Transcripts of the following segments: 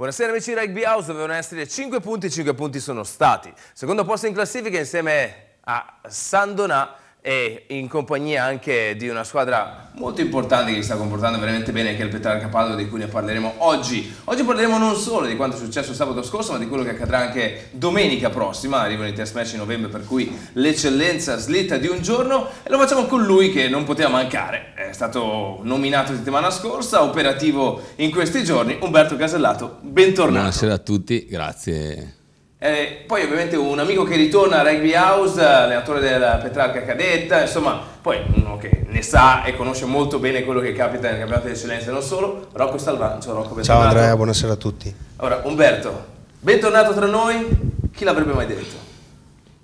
Buonasera amici di Rugby House, dovevano essere 5 punti, 5 punti sono stati. Secondo posto in classifica insieme a Sandonà e in compagnia anche di una squadra molto importante che si sta comportando veramente bene che è il Petrarca Padova di cui ne parleremo oggi oggi parleremo non solo di quanto è successo sabato scorso ma di quello che accadrà anche domenica prossima arrivano i test match in novembre per cui l'eccellenza slitta di un giorno e lo facciamo con lui che non poteva mancare è stato nominato settimana scorsa operativo in questi giorni Umberto Casellato bentornato buonasera a tutti grazie eh, poi ovviamente un amico che ritorna a Rugby House, allenatore della Petrarca Cadetta, insomma, poi uno che ne sa e conosce molto bene quello che capita nel campionato di eccellenza non solo, Rocco Salvancio. Rocco, bentornato. Ciao Andrea, buonasera a tutti. Allora, Umberto, bentornato tra noi, chi l'avrebbe mai detto?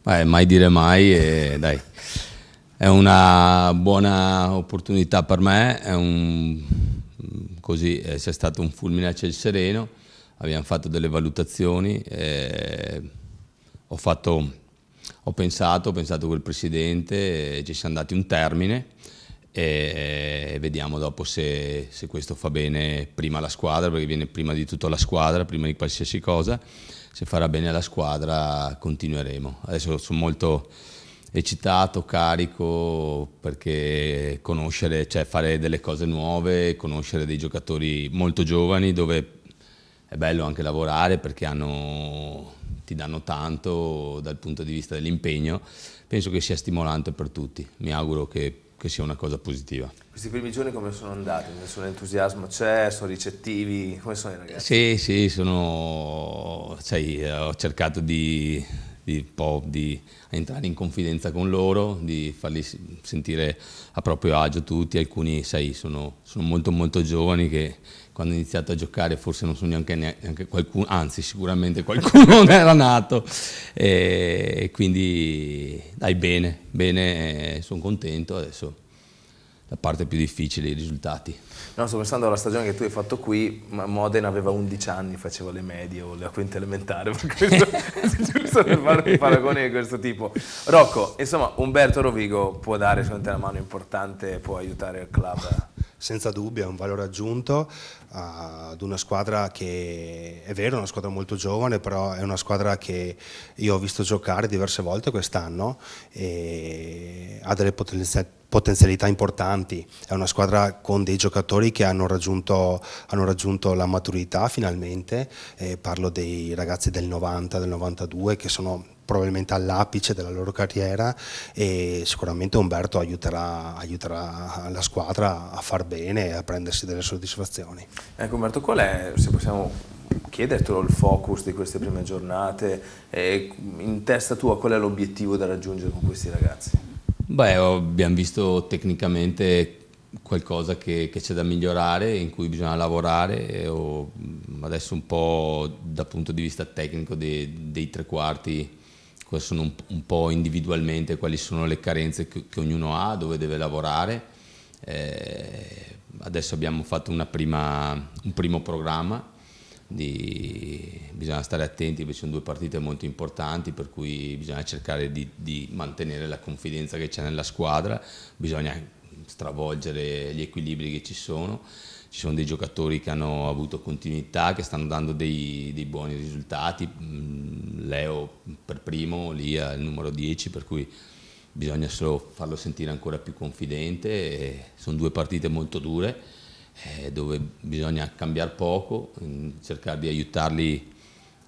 Beh, mai dire mai e dai, è una buona opportunità per me, è un, così, è eh, stato un fulmine a ciel sereno abbiamo fatto delle valutazioni, eh, ho, fatto, ho, pensato, ho pensato col presidente, eh, ci siamo dati un termine e vediamo dopo se, se, questo fa bene prima la squadra, perché viene prima di tutto la squadra, prima di qualsiasi cosa, se farà bene la squadra continueremo. Adesso sono molto eccitato, carico, perché conoscere, cioè fare delle cose nuove, conoscere dei giocatori molto giovani dove è bello anche lavorare perché hanno, ti danno tanto dal punto di vista dell'impegno, penso che sia stimolante per tutti, mi auguro che, che sia una cosa positiva. Questi primi giorni come sono andati? Nessun entusiasmo c'è? Sono ricettivi? Come sono i ragazzi? Sì, sì, sono, cioè, ho cercato di, di, di, entrare in confidenza con loro, di farli sentire a proprio agio tutti, alcuni sai, sono, sono molto molto giovani che quando ho iniziato a giocare forse non so neanche, neanche qualcuno, anzi sicuramente qualcuno non era nato e quindi dai bene, bene, eh, sono contento adesso la parte più difficile, i risultati. No, sto pensando alla stagione che tu hai fatto qui, ma Modena aveva 11 anni, faceva le medie o la quinta elementare, per questo, giusto per fare un paragone di questo tipo. Rocco, insomma, Umberto Rovigo può dare secondo te una mano importante, può aiutare il club senza dubbio è un valore aggiunto eh, ad una squadra che è vero, è una squadra molto giovane, però è una squadra che io ho visto giocare diverse volte quest'anno e ha delle potenzialità potenzialità importanti, è una squadra con dei giocatori che hanno raggiunto, hanno raggiunto la maturità finalmente, eh, parlo dei ragazzi del 90, del 92 che sono probabilmente all'apice della loro carriera e sicuramente Umberto aiuterà, aiuterà la squadra a far bene e a prendersi delle soddisfazioni. Ecco Umberto, qual è, se possiamo chiedertelo, il focus di queste prime giornate e in testa tua qual è l'obiettivo da raggiungere con questi ragazzi? Beh, abbiamo visto tecnicamente qualcosa che, c'è da migliorare, in cui bisogna lavorare, adesso un po' dal punto di vista tecnico dei, dei tre quarti sono un, un, po' individualmente quali sono le carenze che, che ognuno ha, dove deve lavorare. Eh, adesso abbiamo fatto prima, un primo programma, di, bisogna stare attenti perché sono due partite molto importanti per cui bisogna cercare di, di mantenere la confidenza che c'è nella squadra, bisogna stravolgere gli equilibri che ci sono ci sono dei giocatori che hanno avuto continuità, che stanno dando dei, dei buoni risultati, mm, Leo per primo, lì al numero 10, per cui bisogna solo farlo sentire ancora più confidente, sono due partite molto dure eh, dove bisogna cambiare poco, mm, cercare di aiutarli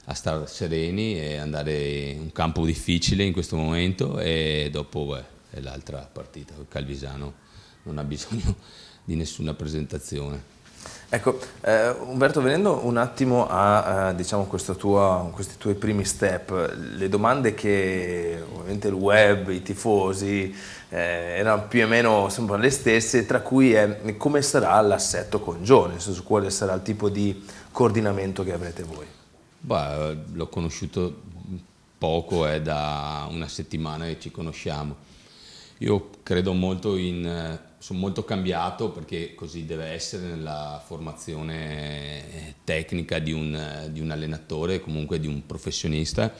a stare sereni e andare in un campo difficile in questo momento e dopo beh, è l'altra partita, il Calvisano non ha bisogno di nessuna presentazione. Ecco, eh, Umberto, venendo un attimo a eh, diciamo, tuo, questi tuoi primi step, le domande che ovviamente il web, i tifosi, eh, erano più o meno sempre le stesse, tra cui è come sarà l'assetto congione, nel senso quale sarà il tipo di coordinamento che avrete voi? Beh, l'ho conosciuto poco, è da una settimana che ci conosciamo. Io credo molto in eh, sono molto cambiato perché così deve essere nella formazione eh, tecnica di un, eh, di un allenatore, comunque di un professionista.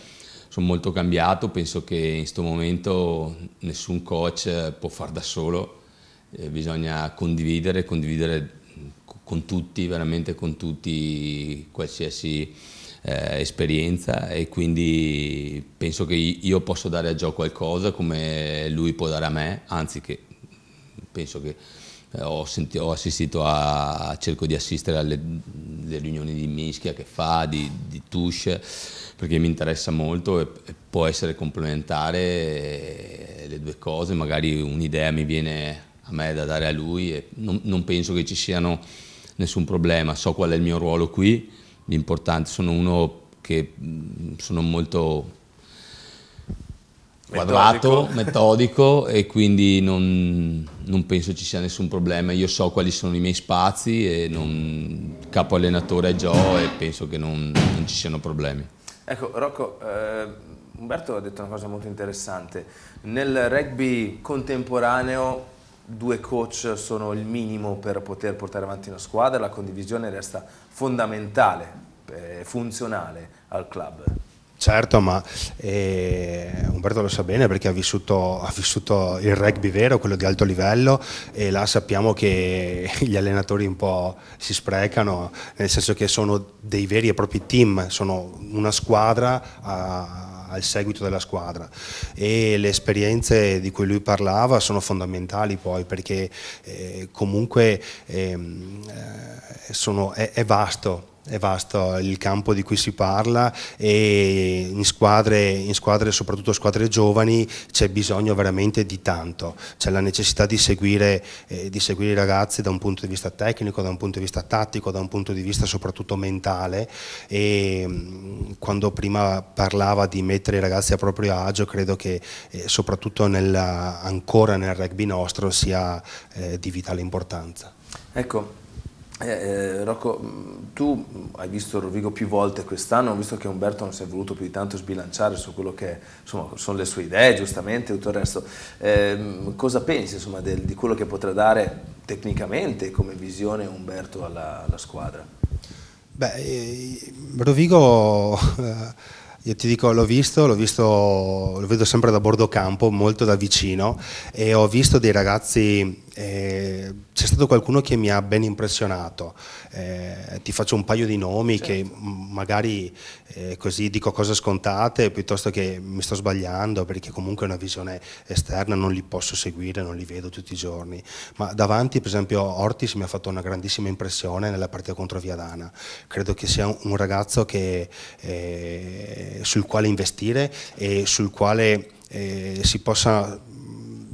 Sono molto cambiato, penso che in questo momento nessun coach può far da solo, eh, bisogna condividere, condividere con tutti, veramente con tutti, qualsiasi eh, esperienza e quindi penso che io posso dare a Gio qualcosa come lui può dare a me, anzi che penso che eh, ho, sentito, ho assistito a, cerco di assistere alle, alle riunioni di Mischia che fa, di, di Tush, perché mi interessa molto e, e può essere complementare eh, le due cose, magari un'idea mi viene a me da dare a lui e non, non penso che ci siano nessun problema, so qual è il mio ruolo qui, l'importante sono uno che mm, sono molto quadrato, metodico e quindi non, non, penso ci sia nessun problema. Io so quali sono i miei spazi e non, capo allenatore è Gio e penso che non, non ci siano problemi. Ecco Rocco, eh, Umberto ha detto una cosa molto interessante. Nel rugby contemporaneo due coach sono il minimo per poter portare avanti una squadra, la condivisione resta fondamentale, eh, funzionale al club. Certo, ma eh, Umberto lo sa bene perché ha vissuto, ha vissuto, il rugby vero, quello di alto livello, e là sappiamo che gli allenatori un po' si sprecano, nel senso che sono dei veri e propri team, sono una squadra a, al seguito della squadra e le esperienze di cui lui parlava sono fondamentali poi perché eh, comunque ehm, eh, sono, è, è vasto è vasto il campo di cui si parla e in squadre, in squadre soprattutto squadre giovani, c'è bisogno veramente di tanto, c'è la necessità di seguire, eh, di seguire, i ragazzi da un punto di vista tecnico, da un punto di vista tattico, da un punto di vista soprattutto mentale e mm, quando prima parlava di mettere i ragazzi a proprio agio, credo che eh, soprattutto nella, ancora nel rugby nostro sia eh, di vitale importanza. Ecco, eh, eh, Rocco, mm, tu hai visto Rovigo più volte quest'anno, ho visto che Umberto non si è voluto più di tanto sbilanciare su quello che insomma, sono le sue idee, giustamente, tutto il resto. Eh, cosa pensi insomma, del, di quello che potrà dare tecnicamente come visione Umberto alla, alla squadra? Beh, eh, Rovigo... Eh, io ti dico, l'ho visto, l'ho visto, lo vedo sempre da bordo campo, molto da vicino e ho visto dei ragazzi c'è stato qualcuno che mi ha ben impressionato. Eh, ti faccio un paio di nomi certo. che magari eh, così dico cose scontate piuttosto che mi sto sbagliando perché comunque è una visione esterna, non li posso seguire, non li vedo tutti i giorni. Ma davanti, per esempio, Ortis mi ha fatto una grandissima impressione nella partita contro Viadana. Credo che sia un ragazzo che, eh, sul quale investire e sul quale eh, si possa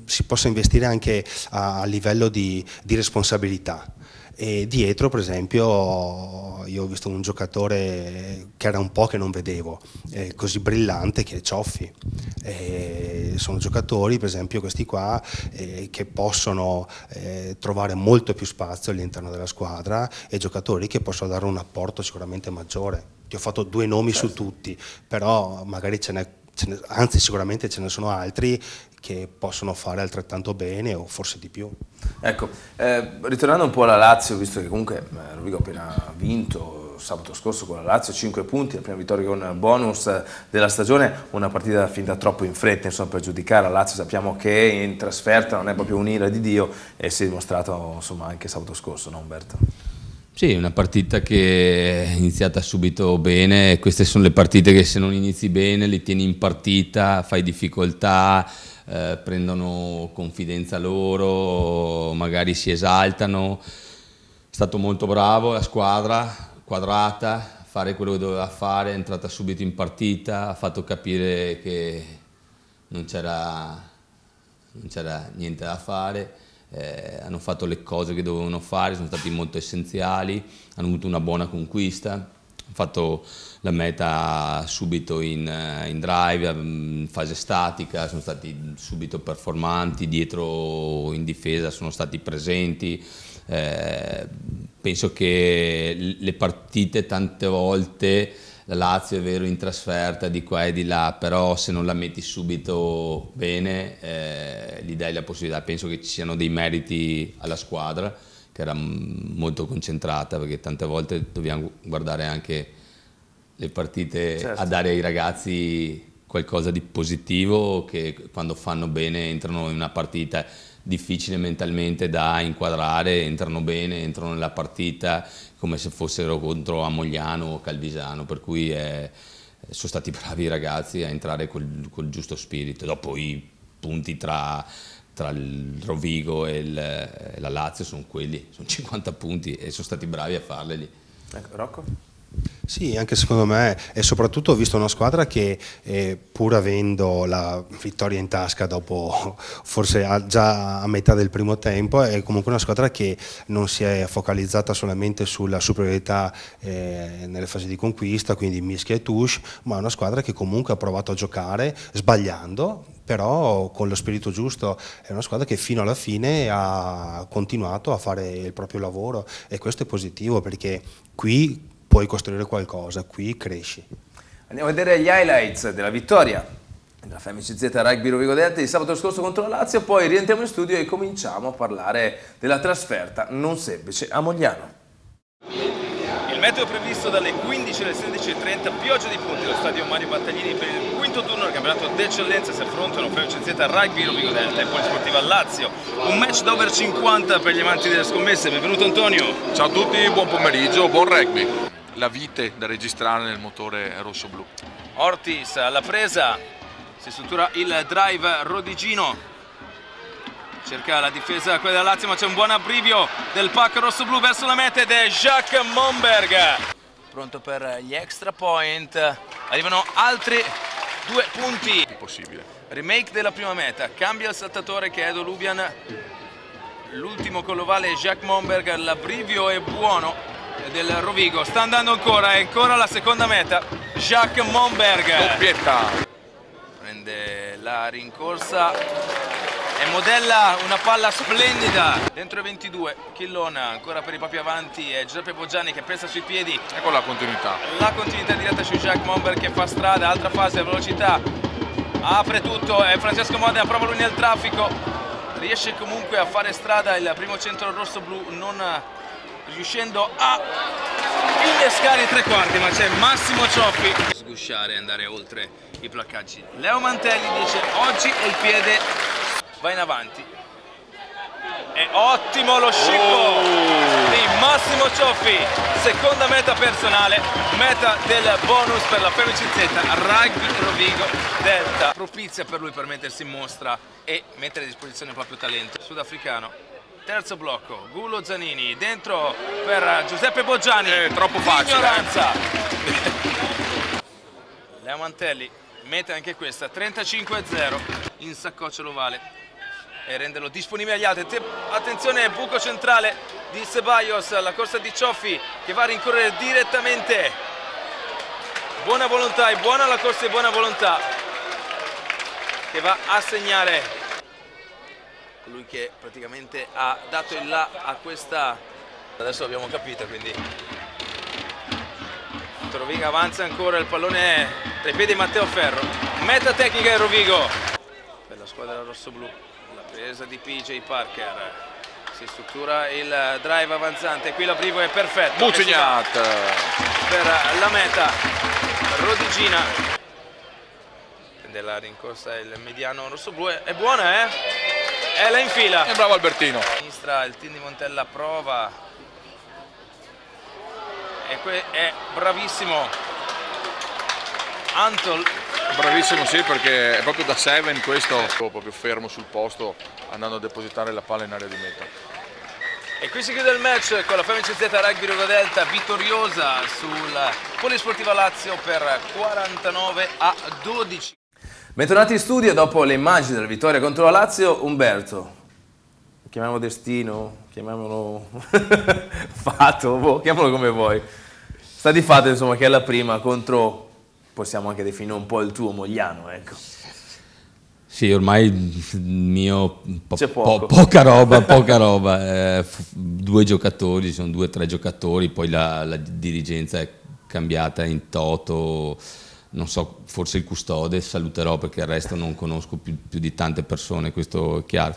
si possa investire anche a, a livello di, di responsabilità. E dietro per esempio io ho visto un giocatore che era un po' che non vedevo eh, così brillante che è Cioffi eh, sono giocatori per esempio questi qua eh, che possono eh, trovare molto più spazio all'interno della squadra e giocatori che possono dare un apporto sicuramente maggiore ti ho fatto due nomi certo. su tutti però magari ce n'è ne, anzi sicuramente ce ne sono altri che possono fare altrettanto bene o forse di più. Ecco, eh, ritornando un po' alla Lazio, visto che comunque eh, Rovigo ha appena vinto sabato scorso con la Lazio, 5 punti, la prima vittoria con bonus della stagione, una partita fin da troppo in fretta insomma, per giudicare, la Lazio sappiamo che in trasferta non è proprio un'ira di Dio e si è dimostrato insomma, anche sabato scorso, no Umberto? Sì, una partita che è iniziata subito bene, queste sono le partite che se non inizi bene li tieni in partita, fai difficoltà, eh, prendono confidenza loro, magari si esaltano. È stato molto bravo la squadra, quadrata, fare quello che doveva fare, è entrata subito in partita, ha fatto capire che non c'era niente da fare eh, hanno fatto le cose che dovevano fare, sono stati molto essenziali, hanno avuto una buona conquista, hanno fatto la meta subito in, eh, in drive, mm, in fase statica, sono stati subito performanti, dietro in difesa sono stati presenti. Eh, penso che le partite tante volte la Lazio è vero in trasferta di qua e di là, però se non la metti subito bene eh, gli dai la possibilità, penso che ci siano dei meriti alla squadra che era molto concentrata perché tante volte dobbiamo guardare anche le partite certo. a dare ai ragazzi qualcosa di positivo che quando fanno bene entrano in una partita difficile mentalmente da inquadrare, entrano bene, entrano nella partita, come se fossero contro Amogliano o Calvisano, per cui è, sono stati bravi i ragazzi a entrare col, col giusto spirito. Dopo i punti tra, tra il Rovigo e, il, e la Lazio sono quelli, sono 50 punti e sono stati bravi a farli Ecco, Rocco? Sì, anche secondo me e soprattutto ho visto una squadra che eh, pur avendo la vittoria in tasca dopo forse a, già a metà del primo tempo è comunque una squadra che non si è focalizzata solamente sulla superiorità eh, nelle fasi di conquista, quindi mischia e touche, ma è una squadra che comunque ha provato a giocare sbagliando, però con lo spirito giusto è una squadra che fino alla fine ha continuato a fare il proprio lavoro e questo è positivo perché qui puoi costruire qualcosa, qui cresci. Andiamo a vedere gli highlights della vittoria della FMCZ Rugby Rovigo Delta di sabato scorso contro la Lazio, poi rientriamo in studio e cominciamo a parlare della trasferta non semplice a Mogliano. Il meteo previsto dalle 15 alle 16.30, pioggia di punti allo stadio Mario Battaglini per il quinto turno del campionato d'eccellenza si affrontano FMCZ Rugby Rovigo Delta e Polisportiva Lazio. Un match d'over 50 per gli amanti delle scommesse. Benvenuto Antonio. Ciao a tutti, buon pomeriggio, buon rugby la vite da registrare nel motore rosso-blu. Ortiz alla presa, si struttura il drive Rodigino, cerca la difesa quella della Lazio ma c'è un buon abbrivio del pack rosso-blu verso la meta ed è Jacques Momberg pronto per gli extra point arrivano altri due punti possibile remake della prima meta cambia il saltatore che è Dolubian l'ultimo con l'ovale Jacques Momberg l'abbrivio è buono eh, del Rovigo sta andando ancora è ancora la seconda meta Jacques Monberg doppietta prende la rincorsa e modella una palla splendida dentro i 22 Chillona ancora per i propri avanti è Giuseppe Boggiani che pensa sui piedi ecco la continuità la continuità diretta su Jacques Monberg che fa strada altra fase a velocità apre tutto e eh, Francesco Modena prova lui nel traffico riesce comunque a fare strada il primo centro rosso-blu non riuscendo a innescare i tre quarti, ma c'è Massimo Cioffi. Sgusciare e andare oltre i placcaggi. Leo Mantelli dice oggi è il piede, va in avanti. È ottimo lo scippo oh. di Massimo Cioffi, seconda meta personale, meta del bonus per la Femicizetta Rugby Rovigo Delta. Propizia per lui per mettersi in mostra e mettere a disposizione il proprio talento. Sudafricano terzo blocco, Gulo Zanini, dentro per Giuseppe Boggiani, eh, troppo facile. Ignoranza. Leo Mantelli mette anche questa, 35-0, in saccoccia l'ovale e renderlo disponibile agli altri. Attenzione, buco centrale di Sebaios, la corsa di Cioffi che va a rincorrere direttamente. Buona volontà e buona la corsa di buona volontà che va a segnare colui che praticamente ha dato il là a questa adesso l'abbiamo capita quindi Rovigo avanza ancora il pallone tra i piedi di Matteo Ferro meta tecnica di Rovigo per la squadra rossoblu la presa di PJ Parker si struttura il drive avanzante qui l'aprivo è perfetto Bucignat per la meta Rodigina della rincorsa il mediano rossoblu è buona eh e eh, la infila. E bravo Albertino. A sinistra il team di Montella prova e qui è bravissimo Antol. Bravissimo sì perché è proprio da 7 questo, proprio fermo sul posto andando a depositare la palla in area di meta. E qui si chiude il match con la FMCZ Rugby Riva Delta vittoriosa sul Polisportiva Lazio per 49 a 12. Bentornati in studio, dopo le immagini della vittoria contro la Lazio, Umberto, chiamiamolo destino, chiamiamolo fato, boh, chiamiamolo come vuoi. Sta di fatto insomma che è la prima contro, possiamo anche definire un po' il tuo Mogliano, ecco. Sì, ormai il mio po po poca roba, poca roba. Eh, due giocatori, sono due o tre giocatori, poi la, la dirigenza è cambiata in toto non so, forse il custode saluterò perché il resto non conosco più, più di tante persone, questo è chiaro.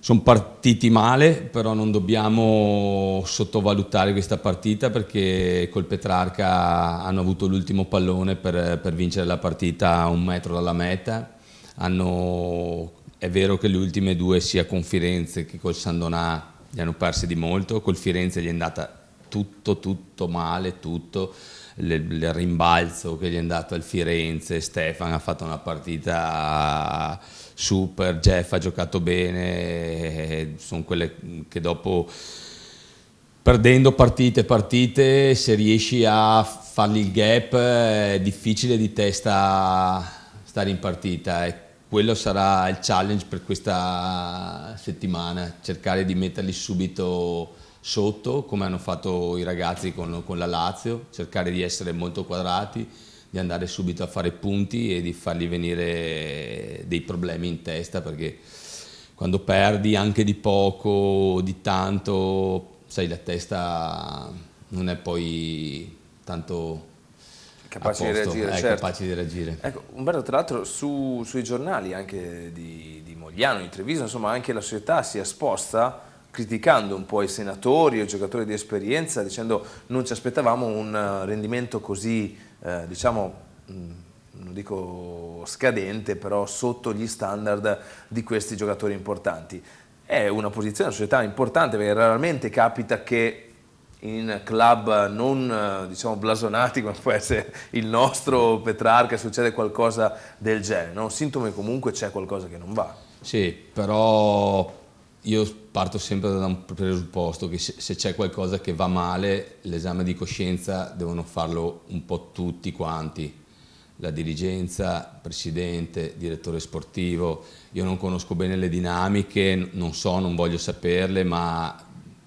Sono partiti male, però non dobbiamo sottovalutare questa partita perché col Petrarca hanno avuto l'ultimo pallone per, per vincere la partita a un metro dalla meta. Hanno, è vero che le ultime due sia con Firenze che col Sandonà li hanno persi di molto, col Firenze gli è andata tutto, tutto male, tutto il rimbalzo che gli è andato al Firenze, Stefan ha fatto una partita super, Jeff ha giocato bene, eh, sono quelle che dopo perdendo partite partite se riesci a fargli il gap è difficile di testa stare in partita e quello sarà il challenge per questa settimana, cercare di metterli subito sotto, come hanno fatto i ragazzi con, con la Lazio, cercare di essere molto quadrati, di andare subito a fare punti e di fargli venire dei problemi in testa perché quando perdi anche di poco, di tanto, sai, la testa non è poi tanto capace di reagire, è certo. capace di reagire. Ecco, Umberto, tra l'altro su, sui giornali anche di, di Mogliano, di Treviso, insomma anche la società si è esposta criticando un po' i senatori o i giocatori di esperienza dicendo non ci aspettavamo un eh, rendimento così, eh, diciamo, mm, non dico scadente, però sotto gli standard di questi giocatori importanti. È una posizione della società importante perché raramente capita che in club non eh, diciamo, blasonati come può essere il nostro Petrarca succede qualcosa del genere, no? sintomi comunque c'è qualcosa che non va. Sì, però io parto sempre da un presupposto che se c'è qualcosa che va male, l'esame di coscienza devono farlo un po' tutti quanti, la dirigenza, presidente, direttore sportivo, io non conosco bene le dinamiche, non so, non voglio saperle, ma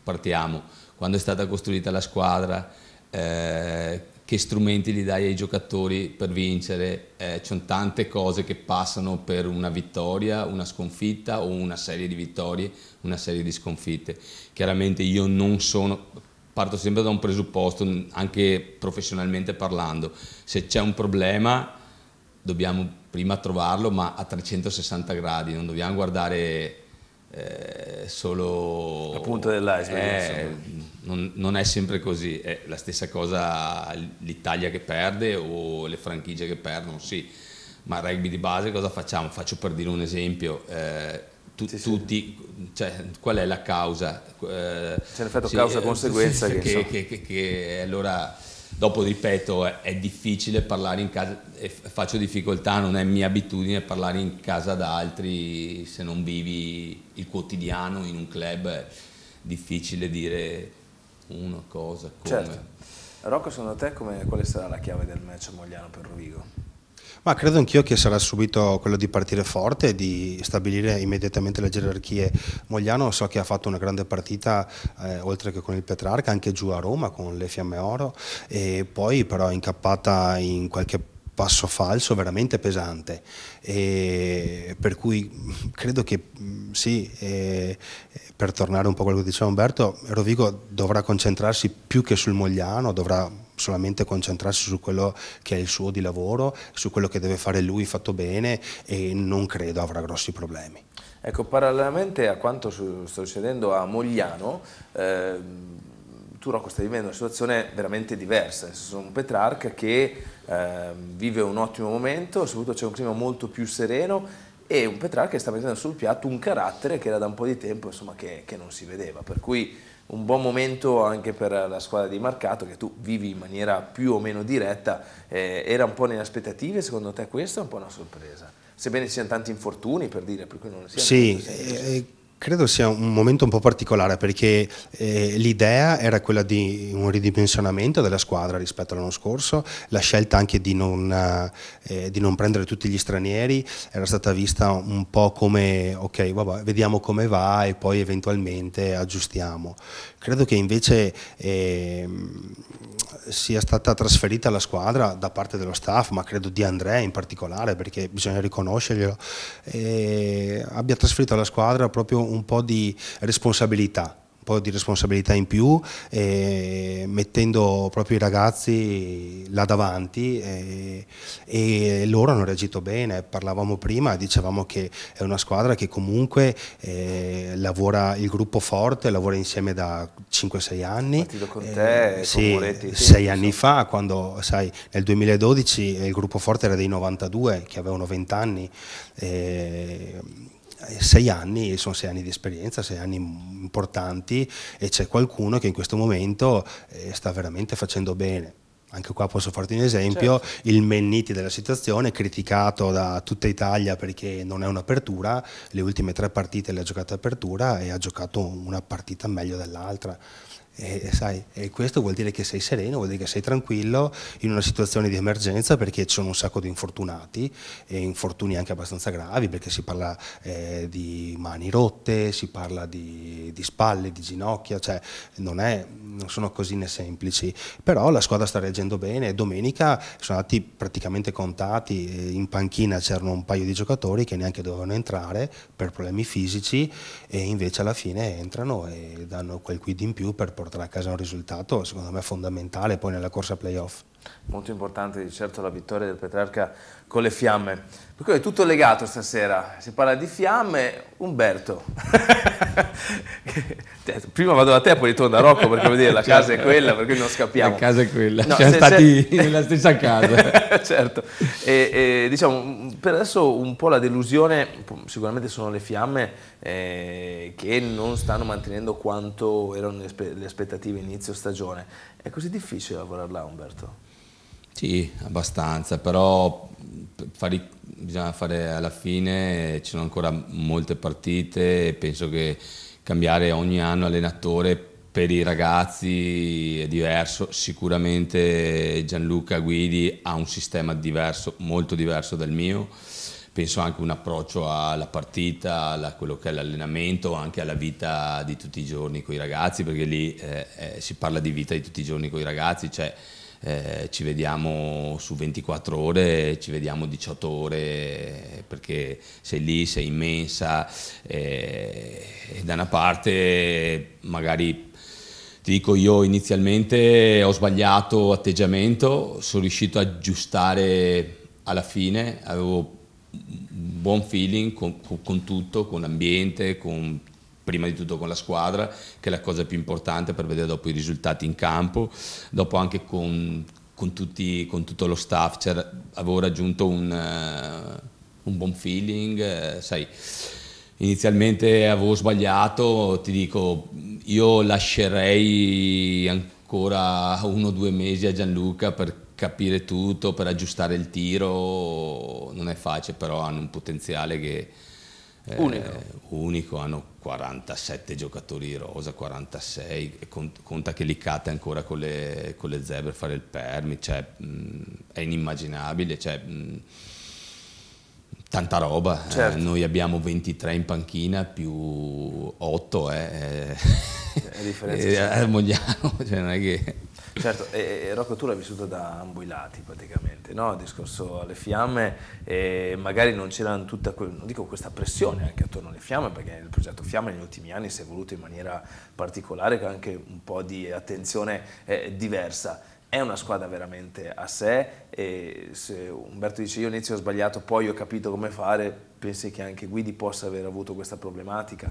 partiamo. Quando è stata costruita la squadra, eh, che strumenti gli dai ai giocatori per vincere, eh, ci sono tante cose che passano per una vittoria, una sconfitta o una serie di vittorie, una serie di sconfitte. Chiaramente io non sono, parto sempre da un presupposto, anche professionalmente parlando, se c'è un problema dobbiamo prima trovarlo ma a 360 gradi, non dobbiamo guardare solo... La punta dell'iceberg. Eh, non, non, è sempre così, è la stessa cosa l'Italia che perde o le franchigie che perdono, sì, ma rugby di base cosa facciamo? Faccio per dire un esempio. Eh, tu, sì, sì. tutti, cioè, qual è la causa? C'è l'effetto sì, causa-conseguenza che, che, che, che allora Dopo, ripeto, è, è difficile parlare in casa, faccio difficoltà, non è mia abitudine parlare in casa da altri se non vivi il quotidiano in un club, è difficile dire una cosa come. Certo. Rocco, secondo te come, quale sarà la chiave del match a Mogliano per Rovigo? Ma credo anch'io che sarà subito quello di partire forte di stabilire immediatamente le gerarchie. Mogliano so che ha fatto una grande partita, eh, oltre che con il Petrarca, anche giù a Roma con le Fiamme Oro, e poi però è incappata in qualche passo falso veramente pesante e per cui credo che mm, sì per tornare un po' a quello che diceva Umberto Rovigo dovrà concentrarsi più che sul Mogliano dovrà solamente concentrarsi su quello che è il suo di lavoro, su quello che deve fare lui fatto bene e non credo avrà grossi problemi. Ecco, parallelamente a quanto sta succedendo a Mogliano, eh, tu Rocco stai vivendo una situazione veramente diversa, sono un Petrarca che eh, vive un ottimo momento, soprattutto c'è un clima molto più sereno e un Petrarca che sta mettendo sul piatto un carattere che era da un po' di tempo insomma, che, che non si vedeva, per cui un buon momento anche per la squadra di Marcato che tu vivi in maniera più o meno diretta, eh, era un po' nelle aspettative, secondo te questo è un po' una sorpresa? Sebbene ci siano tanti infortuni per dire, per cui non sia... Sì, Credo sia un momento un po' particolare perché eh, l'idea era quella di un ridimensionamento della squadra rispetto all'anno scorso, la scelta anche di non, eh, di non, prendere tutti gli stranieri era stata vista un po' come ok, vabbè, vediamo come va e poi eventualmente aggiustiamo. Credo che invece eh, sia stata trasferita la squadra da parte dello staff, ma credo di Andrea in particolare perché bisogna riconoscerglielo, eh, abbia trasferito alla squadra proprio un po' di responsabilità un po' di responsabilità in più, eh, mettendo proprio i ragazzi là davanti eh, e loro hanno reagito bene. Parlavamo prima, dicevamo che è una squadra che comunque eh, lavora il gruppo forte, lavora insieme da 5-6 anni. Partito con te, eh, sì, con Moretti. Sì, sei anni fa, quando sai, nel 2012 eh, il gruppo forte era dei 92 che avevano 20 anni eh, sei anni, sono sei anni di esperienza, sei anni importanti e c'è qualcuno che in questo momento eh, sta veramente facendo bene anche qua posso farti un esempio, certo. il Menniti della situazione, criticato da tutta Italia perché non è un'apertura, le ultime tre partite le ha giocate apertura e ha giocato una partita meglio dell'altra. E, sai, e questo vuol dire che sei sereno, vuol dire che sei tranquillo in una situazione di emergenza perché ci sono un sacco di infortunati e infortuni anche abbastanza gravi perché si parla eh, di mani rotte, si parla di, di spalle, di ginocchia, cioè non, è, non, sono cosine semplici, però la squadra sta reagendo bene, domenica sono andati praticamente contati, eh, in panchina c'erano un paio di giocatori che neanche dovevano entrare per problemi fisici e invece alla fine entrano e danno quel quid in più per portare portare a casa un risultato, secondo me fondamentale poi nella corsa playoff molto importante di certo la vittoria del Petrarca con le fiamme. Per cui è tutto legato stasera, si parla di fiamme, Umberto. Prima vado da te, poi ritorno da Rocco, perché vuol dire, la certo. casa è quella, per cui non scappiamo. La casa è quella, no, siamo se, stati se... nella stessa casa. certo, e, e, diciamo, per adesso un po' la delusione, sicuramente sono le fiamme eh, che non stanno mantenendo quanto erano le aspettative inizio stagione. È così difficile lavorare là, Umberto? Sì, abbastanza, però fare, bisogna fare alla fine, ci sono ancora molte partite e penso che cambiare ogni anno allenatore per i ragazzi è diverso, sicuramente Gianluca Guidi ha un sistema diverso, molto diverso dal mio, penso anche un approccio alla partita, a quello che è l'allenamento, anche alla vita di tutti i giorni con i ragazzi, perché lì eh, eh, si parla di vita di tutti i giorni con i ragazzi, cioè eh, ci vediamo su 24 ore, ci vediamo 18 ore perché sei lì, sei immensa eh, e da una parte magari ti dico io inizialmente ho sbagliato atteggiamento, sono riuscito a aggiustare alla fine, avevo un buon feeling con, con tutto, con l'ambiente, con prima di tutto con la squadra, che è la cosa più importante per vedere dopo i risultati in campo, dopo anche con, con, tutti, con tutto lo staff, cioè, avevo raggiunto un, uh, un buon feeling, uh, sai, inizialmente avevo sbagliato, ti dico, io lascerei ancora uno o due mesi a Gianluca per capire tutto, per aggiustare il tiro, non è facile, però hanno un potenziale che unico. Eh, unico. hanno 47 giocatori di rosa, 46, cont conta che li cate ancora con le, con le zebre fare il permi, cioè, mh, mm, è inimmaginabile, cioè, mh, mm, tanta roba, eh. certo. eh, noi abbiamo 23 in panchina più 8 eh, è, è, è, è Mogliano, cioè non è che... Certo, e, e Rocco tu l'hai vissuto da ambo i lati praticamente, no? Il discorso alle fiamme, e magari non c'era tutta, non dico questa pressione anche attorno alle fiamme, perché il progetto Fiamme negli ultimi anni si è evoluto in maniera particolare, con anche un po' di attenzione eh, diversa è una squadra veramente a sé e se Umberto dice io inizio ho sbagliato, poi ho capito come fare, pensi che anche Guidi possa aver avuto questa problematica?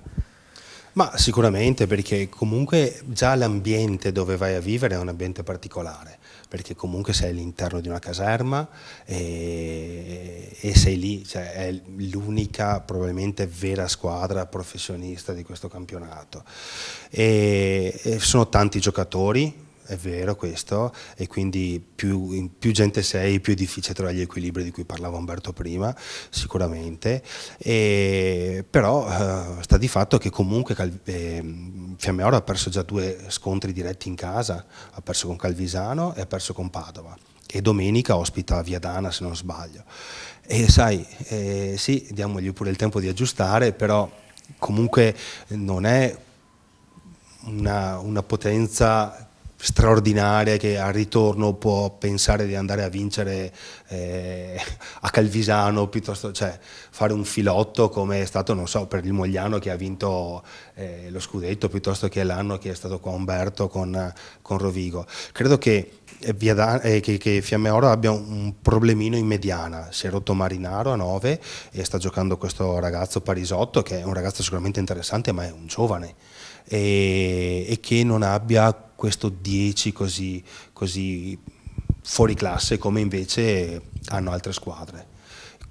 Ma sicuramente perché comunque già l'ambiente dove vai a vivere è un ambiente particolare, perché comunque sei all'interno di una caserma e, e sei lì, cioè è l'unica probabilmente vera squadra professionista di questo campionato. E, e sono tanti giocatori, è vero questo, e quindi più, più, gente sei, più è difficile trovare gli equilibri di cui parlava Umberto prima, sicuramente, e, però eh, sta di fatto che comunque Cal- eh, Fiamme Oro ha perso già due scontri diretti in casa, ha perso con Calvisano e ha perso con Padova, e domenica ospita Viadana se non sbaglio. E sai, eh, sì, diamogli pure il tempo di aggiustare, però comunque non è una, una potenza straordinaria che al ritorno può pensare di andare a vincere eh, a Calvisano piuttosto cioè fare un filotto come è stato non so per il Mogliano che ha vinto eh, lo scudetto piuttosto che l'anno che è stato qua Umberto con, con Rovigo credo che, eh, eh che, che Fiamme Oro abbia un problemino in mediana si è rotto Marinaro a 9 e sta giocando questo ragazzo Parisotto che è un ragazzo sicuramente interessante ma è un giovane e, e che non abbia questo 10 così, così fuori classe come invece hanno altre squadre.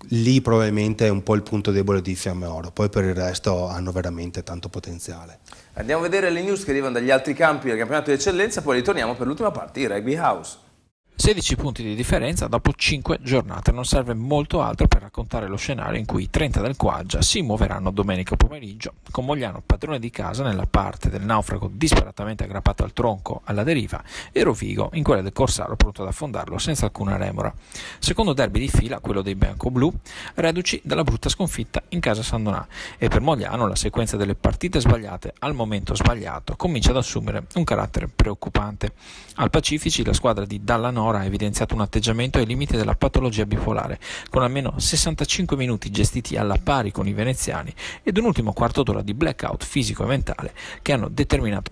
Lì probabilmente è un po' il punto debole di Fiamme Oro, poi per il resto hanno veramente tanto potenziale. Andiamo a vedere le news che arrivano dagli altri campi del campionato di eccellenza, poi ritorniamo per l'ultima parte di Rugby House. 16 punti di differenza dopo 5 giornate, non serve molto altro per raccontare lo scenario in cui i 30 del Quaggia si muoveranno domenica pomeriggio, con Mogliano padrone di casa nella parte del naufrago disperatamente aggrappato al tronco alla deriva e Rovigo in quella del Corsaro pronto ad affondarlo senza alcuna remora. Secondo derby di fila, quello dei bianco-blu, reduci dalla brutta sconfitta in casa San Donà e per Mogliano la sequenza delle partite sbagliate al momento sbagliato comincia ad assumere un carattere preoccupante. Al Pacifici la squadra di Dallano sonora ha evidenziato un atteggiamento ai limiti della patologia bipolare, con almeno 65 minuti gestiti alla pari con i veneziani ed un ultimo quarto d'ora di blackout fisico e mentale che hanno determinato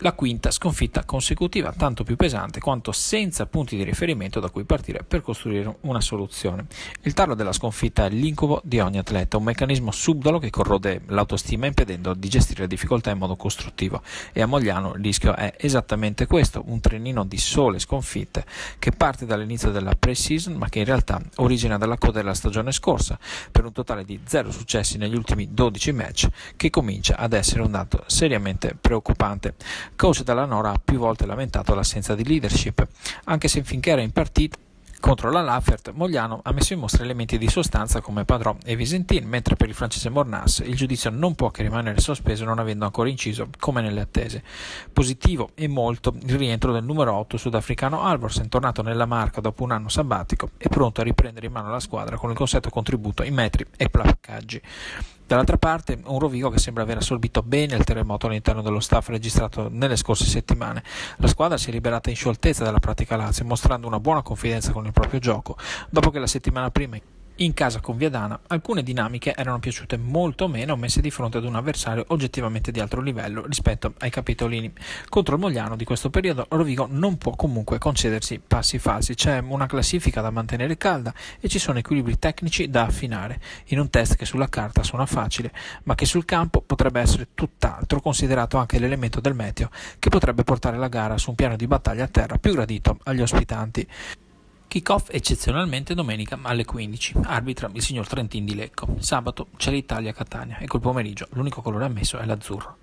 la quinta sconfitta consecutiva, tanto più pesante quanto senza punti di riferimento da cui partire per costruire una soluzione. Il tarlo della sconfitta è l'incubo di ogni atleta, un meccanismo subdolo che corrode l'autostima impedendo di gestire le difficoltà in modo costruttivo e a Mogliano il rischio è esattamente questo, un trenino di sole sconfitte che parte dall'inizio della pre-season ma che in realtà origina dalla coda della stagione scorsa per un totale di zero successi negli ultimi 12 match che comincia ad essere un dato seriamente preoccupante coach della Nora ha più volte lamentato l'assenza di leadership, anche se finché era in partita Contro la Lafert, Mogliano ha messo in mostra elementi di sostanza come Padrò e Visentin, mentre per il francese Mornas il giudizio non può che rimanere sospeso non avendo ancora inciso come nelle attese. Positivo e molto il rientro del numero 8 sudafricano Alvorsen, tornato nella marca dopo un anno sabbatico e pronto a riprendere in mano la squadra con il consueto contributo in metri e placcaggi. Dall'altra parte un Rovigo che sembra aver assorbito bene il terremoto all'interno dello staff registrato nelle scorse settimane. La squadra si è liberata in scioltezza dalla pratica Lazio, mostrando una buona confidenza con il proprio gioco, dopo che la settimana prima in casa con Viadana alcune dinamiche erano piaciute molto meno messe di fronte ad un avversario oggettivamente di altro livello rispetto ai capitolini. Contro il Mogliano di questo periodo Rovigo non può comunque concedersi passi falsi, c'è una classifica da mantenere calda e ci sono equilibri tecnici da affinare, in un test che sulla carta suona facile, ma che sul campo potrebbe essere tutt'altro, considerato anche l'elemento del meteo, che potrebbe portare la gara su un piano di battaglia a terra più gradito agli ospitanti. Kickoff eccezionalmente domenica alle 15. Arbitra il signor Trentin di Lecco. Sabato c'è l'Italia-Catania e col pomeriggio l'unico colore ammesso è l'azzurro.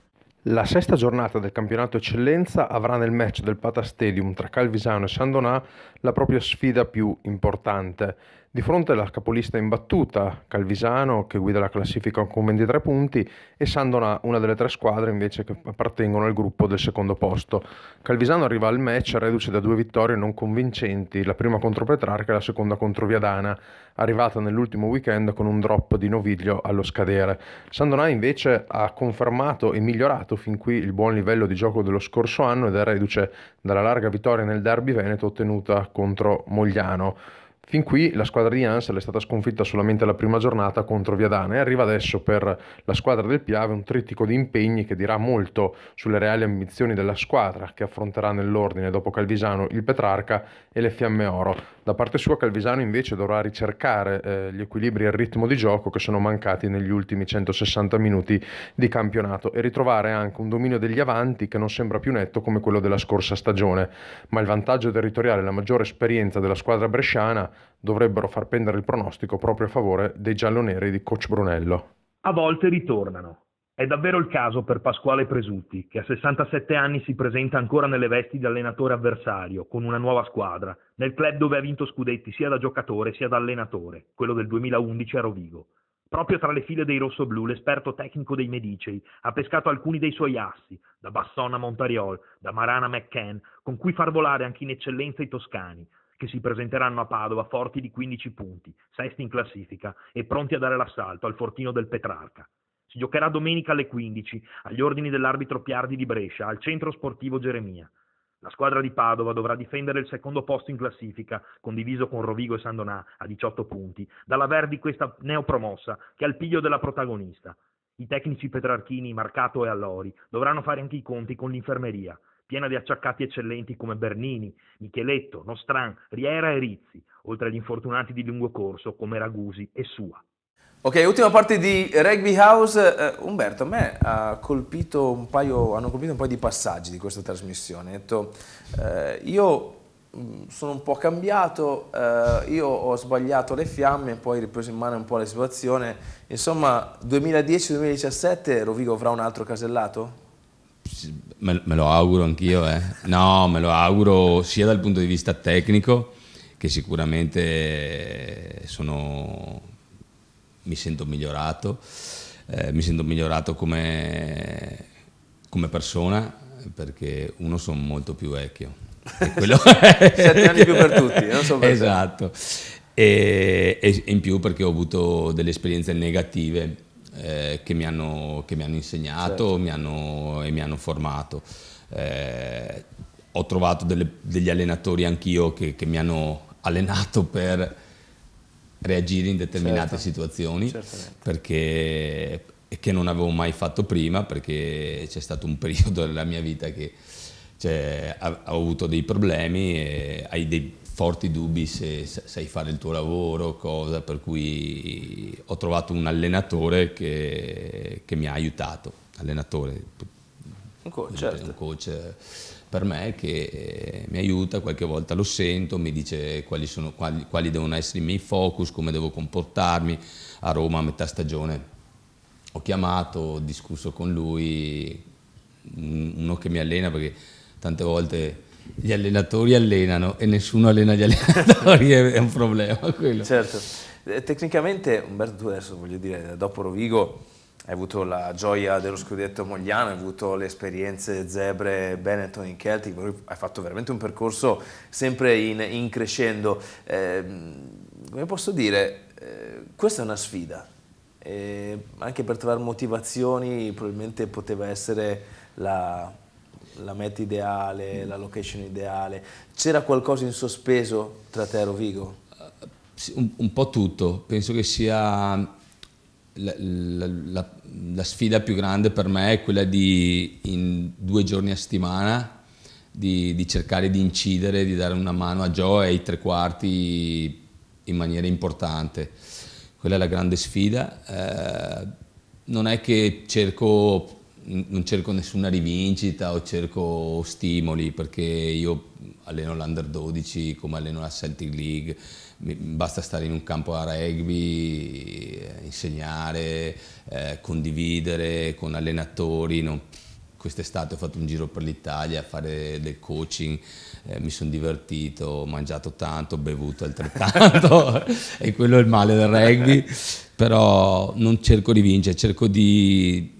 La sesta giornata del campionato Eccellenza avrà nel match del Pata Stadium tra Calvisano e San Donà la propria sfida più importante. Di fronte alla capolista imbattuta, Calvisano che guida la classifica con 23 punti e Sandona una delle tre squadre invece che appartengono al gruppo del secondo posto. Calvisano arriva al match reduce da due vittorie non convincenti, la prima contro Petrarca e la seconda contro Viadana, arrivata nell'ultimo weekend con un drop di Noviglio allo scadere. Sandona invece ha confermato e migliorato fin qui il buon livello di gioco dello scorso anno ed è reduce dalla larga vittoria nel derby veneto ottenuta contro Mogliano. Fin qui la squadra di Ansel è stata sconfitta solamente la prima giornata contro Viadana e arriva adesso per la squadra del Piave un trittico di impegni che dirà molto sulle reali ambizioni della squadra che affronterà nell'ordine dopo Calvisano il Petrarca e le Fiamme Oro. Da parte sua Calvisano invece dovrà ricercare eh, gli equilibri e il ritmo di gioco che sono mancati negli ultimi 160 minuti di campionato e ritrovare anche un dominio degli avanti che non sembra più netto come quello della scorsa stagione, ma il vantaggio territoriale e la maggiore esperienza della squadra bresciana dovrebbero far pendere il pronostico proprio a favore dei gialloneri di Coach Brunello. A volte ritornano. È davvero il caso per Pasquale Presutti, che a 67 anni si presenta ancora nelle vesti di allenatore avversario, con una nuova squadra, nel club dove ha vinto scudetti sia da giocatore sia da allenatore, quello del 2011 a Rovigo. Proprio tra le file dei rossoblù, l'esperto tecnico dei Medicei ha pescato alcuni dei suoi assi, da Bassona a Montariol, da Marana a McCann, con cui far volare anche in eccellenza i toscani, che si presenteranno a Padova forti di 15 punti, sesti in classifica e pronti a dare l'assalto al fortino del Petrarca. Si giocherà domenica alle 15 agli ordini dell'arbitro Piardi di Brescia al centro sportivo Geremia. La squadra di Padova dovrà difendere il secondo posto in classifica, condiviso con Rovigo e Sandonà a 18 punti, dalla Verdi questa neopromossa che ha il piglio della protagonista. I tecnici petrarchini Marcato e Allori dovranno fare anche i conti con l'infermeria, piena di acciaccati eccellenti come Bernini, Micheletto, Nostran, Riera e Rizzi, oltre agli infortunati di lungo corso come Ragusi e Sua. Ok, ultima parte di Rugby House. Uh, Umberto, a me ha colpito paio, hanno colpito un paio di passaggi di questa trasmissione. Ho detto, uh, io mm, sono un po' cambiato, uh, io ho sbagliato le fiamme, poi ripreso in mano un po' la situazione. Insomma, 2010-2017 Rovigo avrà un altro casellato? me, me lo auguro anch'io, eh. no, me lo auguro sia dal punto di vista tecnico che sicuramente sono, mi sento migliorato, eh, mi sento migliorato come, come persona perché uno sono molto più vecchio. Quello... Sette anni più per tutti, non so Esatto. E, e in più perché ho avuto delle esperienze negative eh, che, mi hanno, che, mi hanno, insegnato certo. mi hanno, e mi hanno formato. Eh, ho trovato delle, degli allenatori anch'io che, che, mi hanno allenato per reagire in determinate certo. situazioni Certamente. perché che non avevo mai fatto prima perché c'è stato un periodo della mia vita che cioè, ho avuto dei problemi e hai dei forti dubbi se sai fare il tuo lavoro, cosa, per cui ho trovato un allenatore che, che mi ha aiutato, allenatore, un coach, certo. un coach per me che eh, mi aiuta, qualche volta lo sento, mi dice quali, sono, quali, quali devono essere i miei focus, come devo comportarmi a Roma a metà stagione. Ho chiamato, ho discusso con lui, uno che mi allena perché tante volte gli allenatori allenano e nessuno allena gli allenatori, è un problema quello. Certo, eh, tecnicamente Umberto tu adesso voglio dire, dopo Rovigo hai avuto la gioia dello scudetto mogliano, hai avuto le esperienze zebre Benetton in Celtic, hai fatto veramente un percorso sempre in, in crescendo. Eh, come posso dire, eh, questa è una sfida, eh, anche per trovare motivazioni probabilmente poteva essere la la meta ideale, mm. la location ideale. C'era qualcosa in sospeso tra te e Rovigo? Eh, un, un, po' tutto, penso che sia la, la, la, la, sfida più grande per me è quella di in due giorni a settimana di, di cercare di incidere, di dare una mano a Joe e ai tre quarti in maniera importante. Quella è la grande sfida. Eh, non è che cerco non cerco nessuna rivincita o cerco stimoli perché io alleno l'Under 12 come alleno la Celtic League, basta stare in un campo a rugby, eh, insegnare, eh, condividere con allenatori. No? Quest'estate ho fatto un giro per l'Italia a fare del coaching, eh, mi sono divertito, ho mangiato tanto, ho bevuto altrettanto e quello è il male del rugby, però non cerco di vincere, cerco di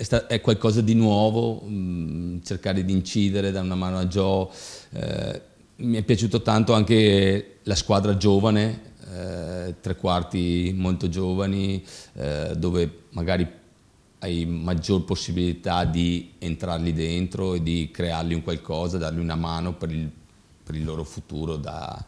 è, sta, è, qualcosa di nuovo, mh, mm, cercare di incidere, dare una mano a Joe. Eh, mi è piaciuto tanto anche la squadra giovane, eh, tre quarti molto giovani, eh, dove magari hai maggior possibilità di entrargli dentro e di creargli un qualcosa, dargli una mano per il, per il loro futuro da,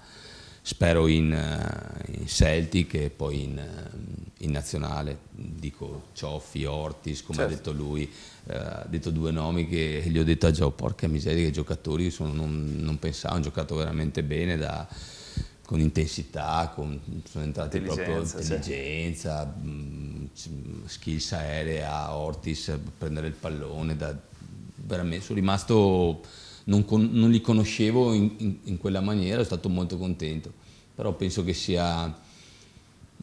spero in, eh, in Celtic e poi in, eh, in, nazionale, dico Cioffi, Ortis, come certo. ha detto lui, eh, ha detto due nomi che gli ho detto a ah, Gio, porca miseria che giocatori sono, non, non pensavo, hanno giocato veramente bene da, con intensità, con, sono entrati proprio in intelligenza, mh, mm, skills aerea, Ortis, prendere il pallone, da, sono rimasto non, con, non li conoscevo in, in, in quella maniera, sono stato molto contento, però penso che sia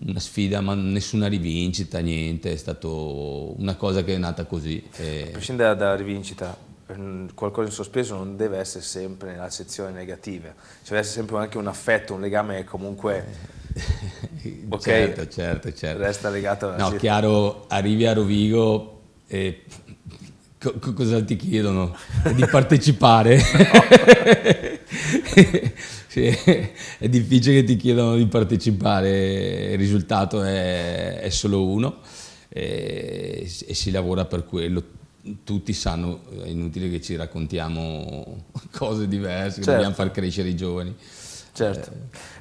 una sfida, ma nessuna rivincita, niente, è stata una cosa che è nata così. E... A eh. prescindere dalla rivincita, ehm, qualcosa in sospeso non deve essere sempre nella sezione negativa, cioè deve essere sempre anche un affetto, un legame comunque... Eh, okay, certo, certo, certo. Resta legato alla No, città. chiaro, arrivi a Rovigo e Co- cosa ti chiedono? Di partecipare. sì, è difficile che ti chiedano di partecipare, il risultato è, è solo uno e, e, si lavora per quello. Tutti sanno, è inutile che ci raccontiamo cose diverse, certo. dobbiamo far crescere i giovani. Certo.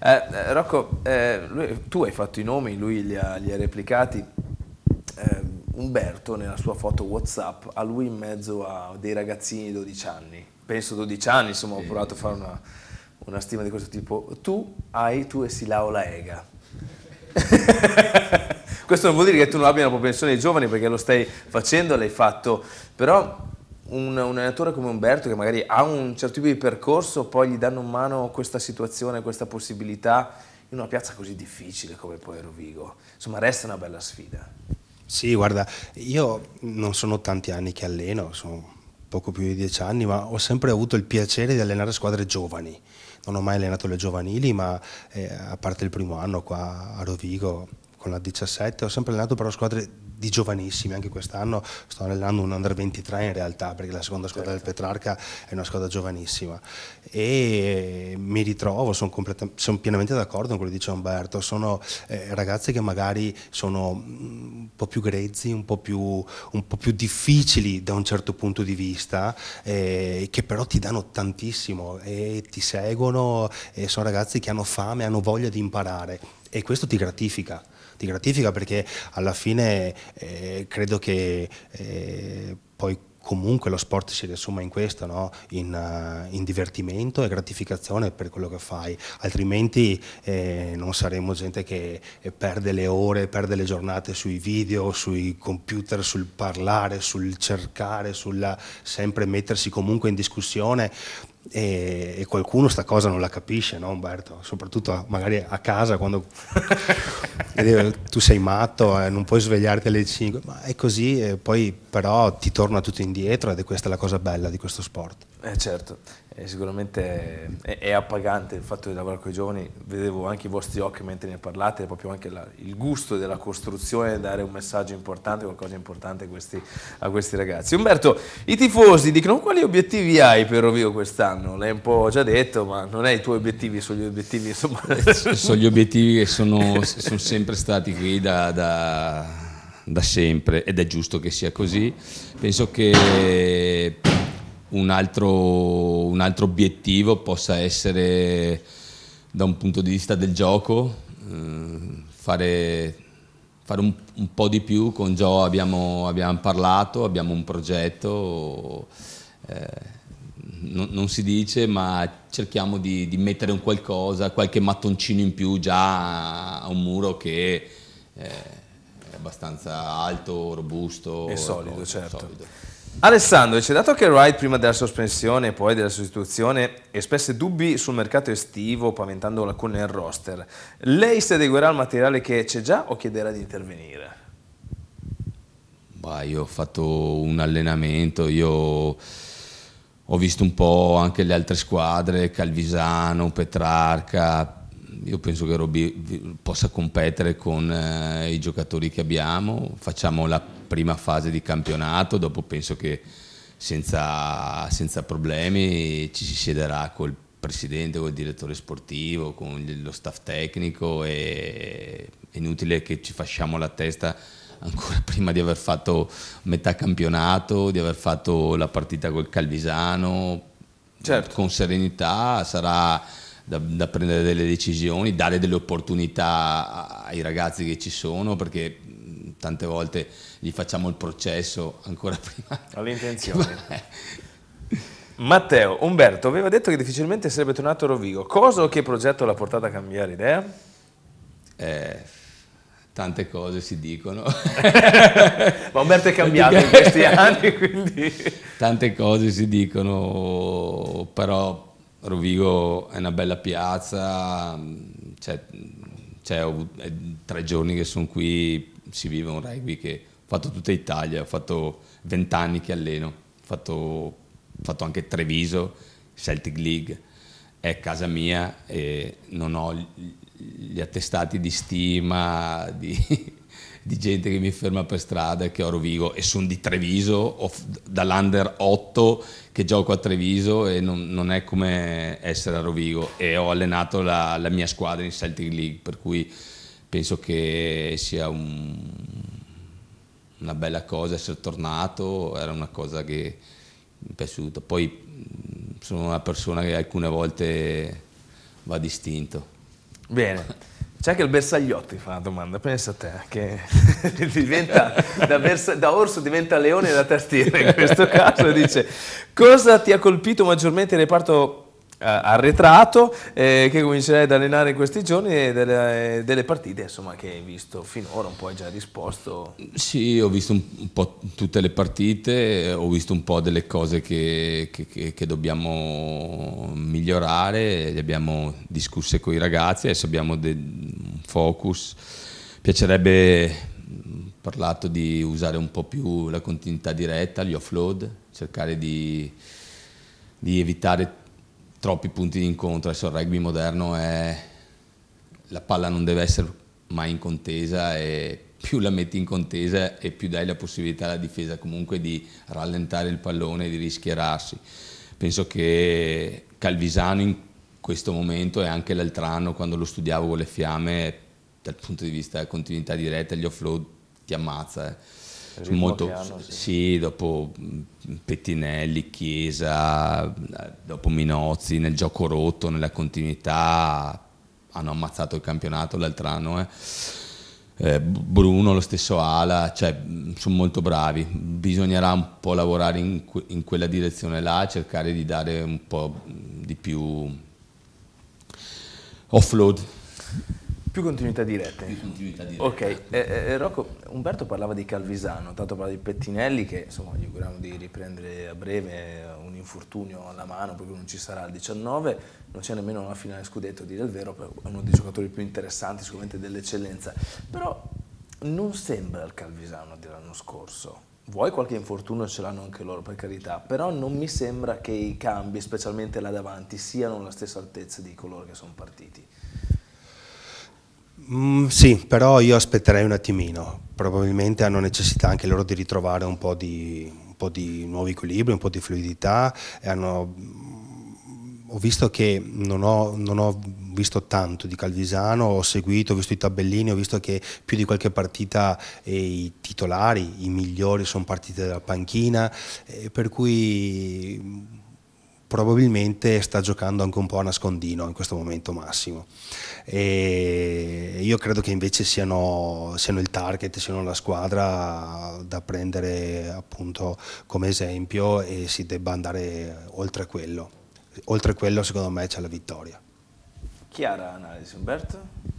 Eh. Eh, Rocco, eh, lui, tu hai fatto i nomi, lui li ha, li ha replicati ehm, Umberto nella sua foto Whatsapp, a lui in mezzo a dei ragazzini di 12 anni, penso 12 anni, insomma ho provato a fare una, una stima di questo tipo, tu hai, tu e Silao la Ega. Questo non vuol dire che tu non abbia una propensione ai giovani perché lo stai facendo, l'hai fatto, però un, un allenatore come Umberto che magari ha un certo tipo di percorso, poi gli danno in mano questa situazione, questa possibilità in una piazza così difficile come poi Rovigo. Insomma, resta una bella sfida. Sì, guarda, io non sono tanti anni che alleno, sono poco più di dieci anni, ma ho sempre avuto il piacere di allenare squadre giovani. Non ho mai allenato le giovanili, ma eh, a parte il primo anno qua a Rovigo con la 17, ho sempre allenato però squadre di giovanissimi anche quest'anno, sto allenando un under 23 in realtà perché la seconda squadra certo. del Petrarca è una squadra giovanissima e mi ritrovo, sono, son pienamente d'accordo con quello che dice Umberto, sono eh, ragazzi che magari sono mm, un po' più grezzi, un po' più, un po più difficili da un certo punto di vista, eh, che però ti danno tantissimo e ti seguono e sono ragazzi che hanno fame, hanno voglia di imparare e questo ti gratifica di gratifica perché alla fine eh, credo che eh, poi comunque lo sport si riassuma in questo, no? in, uh, in, divertimento e gratificazione per quello che fai, altrimenti eh, non saremo gente che eh, perde le ore, perde le giornate sui video, sui computer, sul parlare, sul cercare, sul sempre mettersi comunque in discussione e, e qualcuno sta cosa non la capisce, no Umberto? Soprattutto magari a casa quando tu sei matto, eh, non puoi svegliarti alle 5, ma è così, e eh, poi però ti torna tutto indietro ed è questa la cosa bella di questo sport. Eh certo, e sicuramente è, è, appagante il fatto di lavorare con i giovani, vedevo anche i vostri occhi mentre ne parlate, proprio anche la, il gusto della costruzione, dare un messaggio importante, qualcosa di importante a questi, a questi ragazzi. Umberto, i tifosi dicono quali obiettivi hai per Rovio quest'anno? L'hai un po' già detto, ma non è i tuoi obiettivi, sono gli obiettivi insomma... sono gli obiettivi che sono, sono sempre stati qui da, da da sempre ed è giusto che sia così. Penso che un altro, un altro obiettivo possa essere da un punto di vista del gioco eh, fare, fare un, un, po' di più. Con Joe abbiamo, abbiamo parlato, abbiamo un progetto, eh, non, non, si dice, ma cerchiamo di, di, mettere un qualcosa, qualche mattoncino in più già a un muro che eh, è abbastanza alto, robusto. E solido, certo. Solido. Alessandro, dice, dato che Wright prima della sospensione e poi della sostituzione espresse dubbi sul mercato estivo paventando lacune nel roster, lei si adeguerà al materiale che c'è già o chiederà di intervenire? Bah, io ho fatto un allenamento, io ho visto un po' anche le altre squadre, Calvisano, Petrarca, io penso che Roby possa competere con eh, i giocatori che abbiamo, facciamo la prima fase di campionato, dopo penso che senza, senza problemi ci si siederà col presidente, col direttore sportivo, con lo staff tecnico e è inutile che ci facciamo la testa ancora prima di aver fatto metà campionato, di aver fatto la partita col Calvisano, certo. con serenità sarà da, da, prendere delle decisioni, dare delle opportunità ai ragazzi che ci sono perché tante volte gli facciamo il processo ancora prima. All'intenzione. Matteo, Umberto aveva detto che difficilmente sarebbe tornato a Rovigo. Cosa o che progetto l'ha portato a cambiare idea? Eh, tante cose si dicono. Ma Umberto è cambiato in questi anni, quindi... Tante cose si dicono, però Rovigo è una bella piazza, cioè, cioè, è tre giorni che sono qui, si vive un rugby che ho fatto tutta Italia, ho fatto vent'anni che alleno, ho fatto, fatto anche Treviso, Celtic League, è casa mia e non ho gli attestati di stima, di, di gente che mi ferma per strada che ho Rovigo e sono di Treviso, ho, dall'under 8 che gioco a Treviso e non, non, è come essere a Rovigo e ho allenato la, la mia squadra in Celtic League, per cui penso che sia un, una bella cosa essere tornato, era una cosa che mi è piaciuta. Poi sono una persona che alcune volte va distinto. Bene. C'è anche il bersagliotti fa una domanda, pensa a te, che diventa, da, versa, da, orso diventa leone da tastiera in questo caso, dice cosa ti ha colpito maggiormente nel reparto eh, arretrato eh, che comincerai ad allenare in questi giorni e eh, delle, eh, delle, partite insomma, che hai visto finora, un po' hai già risposto. Sì, ho visto un po' tutte le partite, ho visto un po' delle cose che, che, che, che dobbiamo migliorare, le abbiamo discusse con i ragazzi, adesso abbiamo un focus, piacerebbe mm, parlato di usare un po' più la continuità diretta, gli offload, cercare di, di evitare troppi punti di incontro. Adesso il rugby moderno è la palla non deve essere mai in contesa e più la metti in contesa e più dai la possibilità alla difesa comunque di rallentare il pallone e di rischierarsi. Penso che Calvisano in questo momento e anche l'altro anno quando lo studiavo con le fiamme dal punto di vista della continuità diretta gli offload ti ammazza. Eh molto, hanno, sì. sì. dopo mm, Pettinelli, Chiesa, eh, dopo Minozzi, nel gioco rotto, nella continuità, hanno ammazzato il campionato l'altro anno. Eh. eh Bruno, lo stesso Ala, cioè, mm, sono molto bravi. Bisognerà un po' lavorare in, in quella direzione là, cercare di dare un po' di più offload. Più continuità diretta. Più continuità diretta. Ok, eh, eh, Rocco, Umberto parlava di Calvisano, tanto parlava di Pettinelli che insomma gli auguriamo di riprendere a breve eh, un infortunio alla mano perché non ci sarà il 19, non c'è nemmeno una finale scudetto, a dire il vero, è uno dei giocatori più interessanti sicuramente dell'eccellenza, però non sembra il Calvisano dell'anno scorso. Vuoi qualche infortunio ce l'hanno anche loro, per carità, però non mi sembra che i cambi, specialmente là davanti, siano alla stessa altezza di coloro che sono partiti. Mm, sì, però io aspetterei un attimino. Probabilmente hanno necessità anche loro di ritrovare un po' di, un po di nuovo equilibrio, un po' di fluidità. Hanno, mm, ho visto che non ho, non ho, visto tanto di Calvisano, ho seguito, ho visto i tabellini, ho visto che più di qualche partita eh, i titolari, i migliori sono partiti dalla panchina, eh, per cui mm, probabilmente sta giocando anche un po' a nascondino in questo momento Massimo. E io credo che invece siano, siano, il target, siano la squadra da prendere appunto come esempio e si debba andare oltre quello. Oltre quello secondo me c'è la vittoria. Chiara analisi, Umberto?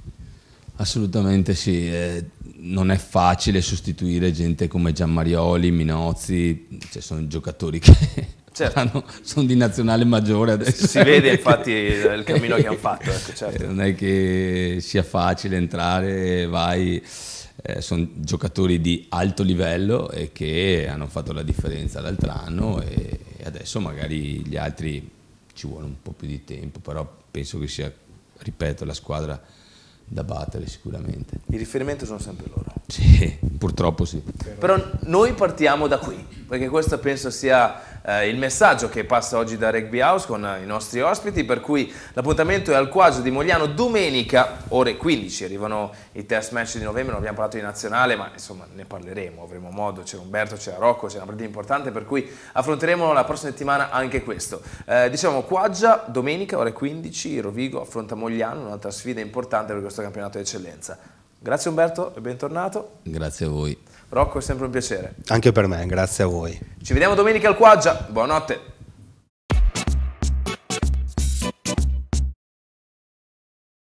Assolutamente sì, eh, non è facile sostituire gente come Gianmarioli, Minozzi, cioè sono giocatori che Certo. Ah, sono di nazionale maggiore adesso. Si vede infatti il cammino che hanno fatto. Ecco, certo. Eh, non è che sia facile entrare, vai. Eh, sono giocatori di alto livello e che hanno fatto la differenza l'altro anno e, e adesso magari gli altri ci vuole un po' più di tempo, però penso che sia, ripeto, la squadra da battere sicuramente. Il riferimento sono sempre loro. Sì, purtroppo sì. Però noi partiamo da qui, perché questo penso sia eh, il messaggio che passa oggi da Rugby House con eh, i nostri ospiti, per cui l'appuntamento è al Quaggio di Mogliano domenica, ore 15, arrivano i test match di novembre, non abbiamo parlato di nazionale, ma insomma ne parleremo, avremo modo, c'è Umberto, c'è Rocco, c'è una partita importante, per cui affronteremo la prossima settimana anche questo. Eh, diciamo Quaggia, domenica, ore 15, Rovigo affronta Mogliano, un'altra sfida importante per questo questo campionato di eccellenza. Grazie Umberto e bentornato. Grazie a voi. Rocco è sempre un piacere. Anche per me, grazie a voi. Ci vediamo domenica al Quaggia, buonanotte.